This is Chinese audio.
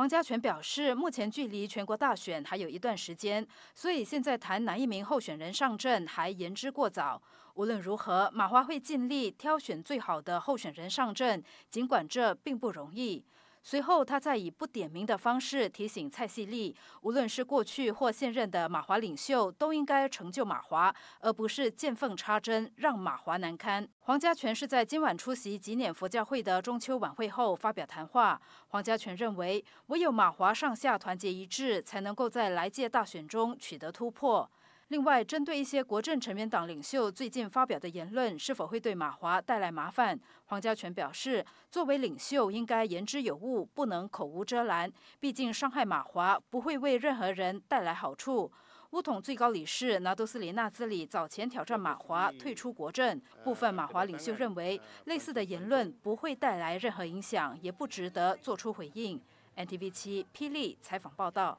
黄家全表示，目前距离全国大选还有一段时间，所以现在谈哪一名候选人上阵还言之过早。无论如何，马华会尽力挑选最好的候选人上阵，尽管这并不容易。随后，他再以不点名的方式提醒蔡希利，无论是过去或现任的马华领袖，都应该成就马华，而不是见缝插针，让马华难堪。黄家全是在今晚出席吉辇佛教会的中秋晚会后发表谈话。黄家全认为，唯有马华上下团结一致，才能够在来届大选中取得突破。另外，针对一些国政成员党领袖最近发表的言论是否会对马华带来麻烦，黄家全表示，作为领袖应该言之有物，不能口无遮拦，毕竟伤害马华不会为任何人带来好处。乌统最高理事拿督斯里纳兹里早前挑战马华退出国政，部分马华领袖认为类似的言论不会带来任何影响，也不值得做出回应。NTV 七霹雳采访报道。